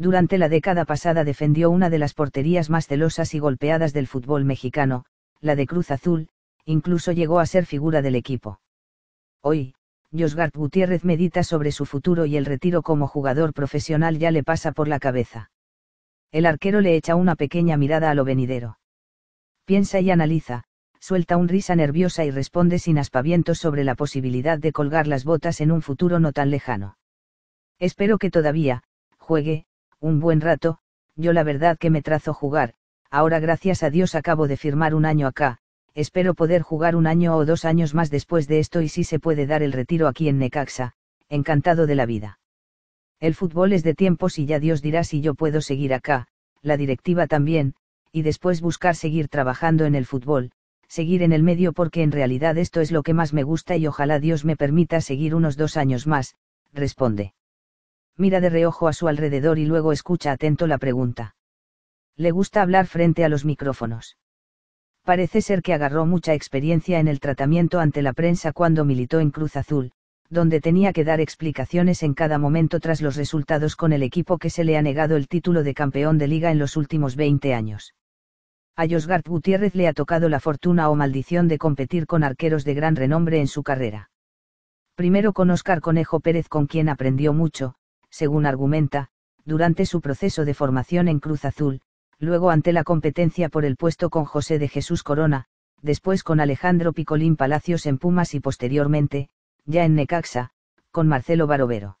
Durante la década pasada defendió una de las porterías más celosas y golpeadas del fútbol mexicano, la de Cruz Azul, incluso llegó a ser figura del equipo. Hoy, Josgar Gutiérrez medita sobre su futuro y el retiro como jugador profesional ya le pasa por la cabeza. El arquero le echa una pequeña mirada a lo venidero. Piensa y analiza, suelta un risa nerviosa y responde sin aspavientos sobre la posibilidad de colgar las botas en un futuro no tan lejano. Espero que todavía, juegue, un buen rato, yo la verdad que me trazo jugar, ahora gracias a Dios acabo de firmar un año acá, espero poder jugar un año o dos años más después de esto y si se puede dar el retiro aquí en Necaxa, encantado de la vida. El fútbol es de tiempos y ya Dios dirá si yo puedo seguir acá, la directiva también, y después buscar seguir trabajando en el fútbol, seguir en el medio porque en realidad esto es lo que más me gusta y ojalá Dios me permita seguir unos dos años más, responde mira de reojo a su alrededor y luego escucha atento la pregunta. Le gusta hablar frente a los micrófonos. Parece ser que agarró mucha experiencia en el tratamiento ante la prensa cuando militó en Cruz Azul, donde tenía que dar explicaciones en cada momento tras los resultados con el equipo que se le ha negado el título de campeón de liga en los últimos 20 años. A Josgard Gutiérrez le ha tocado la fortuna o maldición de competir con arqueros de gran renombre en su carrera. Primero con Oscar Conejo Pérez con quien aprendió mucho, según argumenta, durante su proceso de formación en Cruz Azul, luego ante la competencia por el puesto con José de Jesús Corona, después con Alejandro Picolín Palacios en Pumas y posteriormente, ya en Necaxa, con Marcelo Barovero.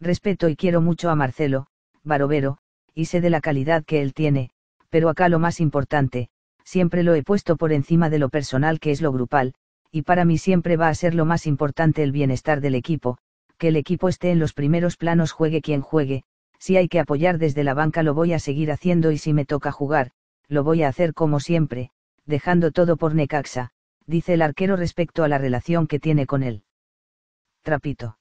Respeto y quiero mucho a Marcelo, Barovero, y sé de la calidad que él tiene, pero acá lo más importante, siempre lo he puesto por encima de lo personal que es lo grupal, y para mí siempre va a ser lo más importante el bienestar del equipo, que el equipo esté en los primeros planos juegue quien juegue, si hay que apoyar desde la banca lo voy a seguir haciendo y si me toca jugar, lo voy a hacer como siempre, dejando todo por Necaxa, dice el arquero respecto a la relación que tiene con él. Trapito.